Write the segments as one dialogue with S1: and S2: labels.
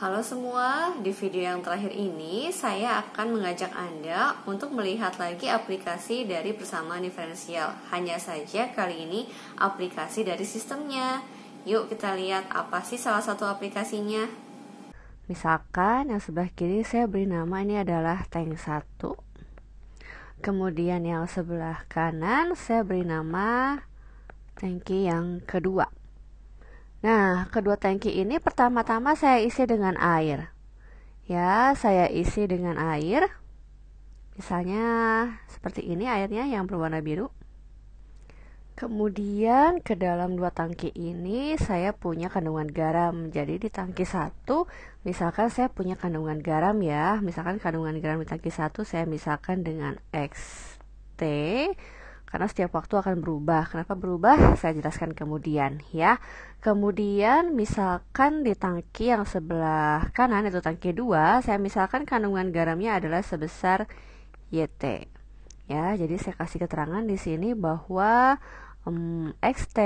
S1: Halo semua, di video yang terakhir ini saya akan mengajak Anda untuk melihat lagi aplikasi dari persamaan diferensial. Hanya saja kali ini aplikasi dari sistemnya. Yuk kita lihat apa sih salah satu aplikasinya. Misalkan yang sebelah kiri saya beri nama ini adalah tank 1. Kemudian yang sebelah kanan saya beri nama tanki yang kedua. Nah, kedua tangki ini pertama-tama saya isi dengan air. Ya, saya isi dengan air. Misalnya seperti ini airnya yang berwarna biru. Kemudian ke dalam dua tangki ini saya punya kandungan garam. Jadi di tangki satu, misalkan saya punya kandungan garam ya. Misalkan kandungan garam di tangki satu saya misalkan dengan XT karena setiap waktu akan berubah. Kenapa berubah? Saya jelaskan kemudian ya. Kemudian misalkan di tangki yang sebelah kanan itu tangki 2, saya misalkan kandungan garamnya adalah sebesar YT. Ya, jadi saya kasih keterangan di sini bahwa um, mm, XT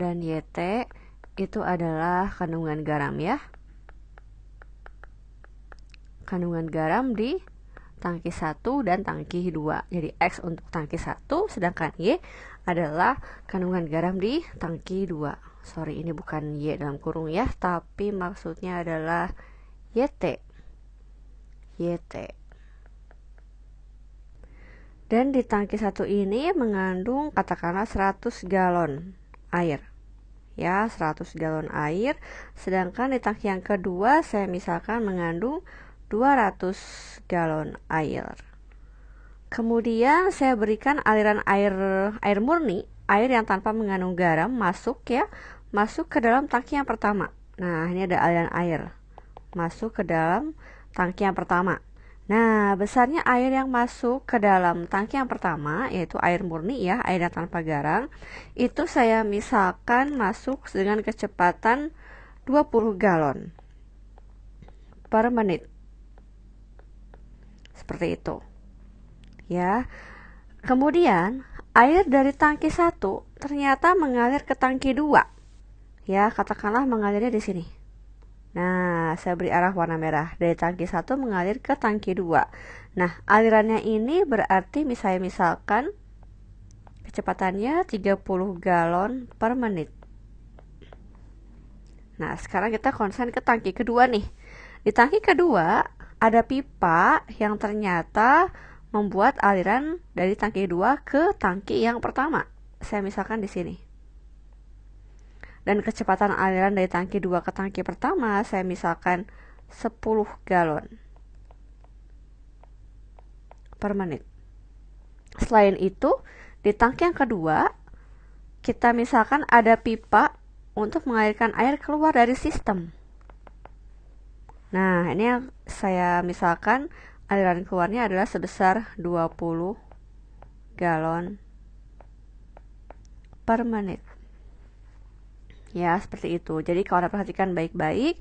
S1: dan YT itu adalah kandungan garam ya. Kandungan garam di tangki 1 dan tangki 2. Jadi X untuk tangki 1 sedangkan Y adalah kandungan garam di tangki 2. Sorry ini bukan Y dalam kurung ya, tapi maksudnya adalah YT. YT. Dan di tangki satu ini mengandung katakanlah 100 galon air ya 100 galon air sedangkan di tangki yang kedua saya misalkan mengandung 200 galon air. Kemudian saya berikan aliran air air murni, air yang tanpa mengandung garam masuk ya, masuk ke dalam tangki yang pertama. Nah, ini ada aliran air masuk ke dalam tangki yang pertama. Nah, besarnya air yang masuk ke dalam tangki yang pertama yaitu air murni ya, air yang tanpa garam, itu saya misalkan masuk dengan kecepatan 20 galon per menit seperti itu. Ya. Kemudian, air dari tangki satu ternyata mengalir ke tangki dua. Ya, katakanlah mengalirnya di sini. Nah, saya beri arah warna merah. Dari tangki satu mengalir ke tangki dua. Nah, alirannya ini berarti misalnya misalkan kecepatannya 30 galon per menit. Nah, sekarang kita konsen ke tangki kedua nih. Di tangki kedua ada pipa yang ternyata membuat aliran dari tangki 2 ke tangki yang pertama. Saya misalkan di sini. Dan kecepatan aliran dari tangki 2 ke tangki pertama saya misalkan 10 galon per menit. Selain itu, di tangki yang kedua kita misalkan ada pipa untuk mengalirkan air keluar dari sistem. Nah, ini yang saya misalkan aliran keluarnya adalah sebesar 20 galon per menit. Ya, seperti itu. Jadi kalau Anda perhatikan baik-baik,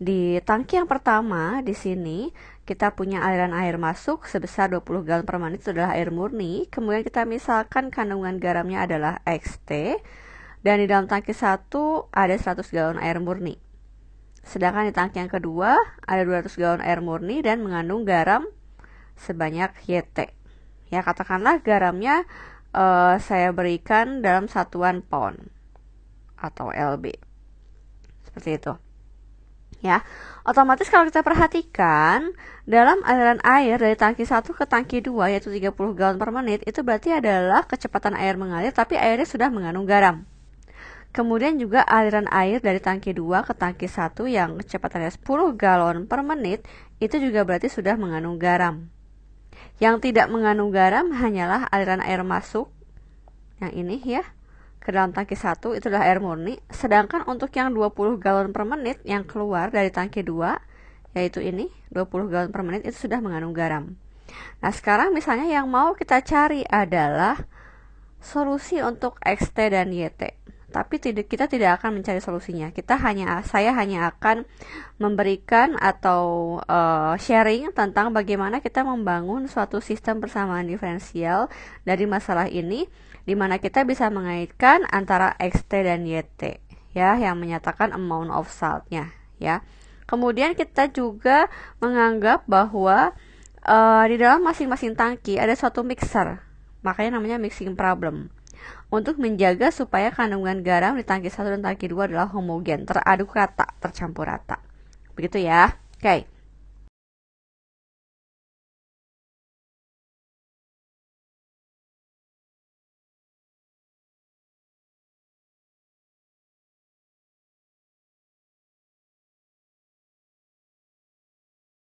S1: di tangki yang pertama di sini kita punya aliran air masuk sebesar 20 galon per menit itu adalah air murni. Kemudian kita misalkan kandungan garamnya adalah XT dan di dalam tangki satu ada 100 galon air murni. Sedangkan di tangki yang kedua ada 200 galon air murni dan mengandung garam sebanyak YT. Ya, katakanlah garamnya uh, saya berikan dalam satuan pound atau LB. Seperti itu. Ya, otomatis kalau kita perhatikan dalam aliran air dari tangki 1 ke tangki 2 yaitu 30 galon per menit itu berarti adalah kecepatan air mengalir tapi airnya sudah mengandung garam. Kemudian juga aliran air dari tangki 2 ke tangki 1 yang kecepatannya 10 galon per menit itu juga berarti sudah mengandung garam. Yang tidak mengandung garam hanyalah aliran air masuk yang ini ya ke dalam tangki 1 itulah air murni, sedangkan untuk yang 20 galon per menit yang keluar dari tangki 2 yaitu ini 20 galon per menit itu sudah mengandung garam. Nah, sekarang misalnya yang mau kita cari adalah solusi untuk XT dan YT tapi tidak kita tidak akan mencari solusinya kita hanya saya hanya akan memberikan atau uh, sharing tentang bagaimana kita membangun suatu sistem persamaan diferensial dari masalah ini di mana kita bisa mengaitkan antara xt dan yt ya yang menyatakan amount of saltnya ya kemudian kita juga menganggap bahwa uh, di dalam masing-masing tangki ada suatu mixer makanya namanya mixing problem untuk menjaga supaya kandungan garam di tangki satu dan tangki dua adalah homogen, teraduk rata, tercampur rata. Begitu ya. Oke. Okay.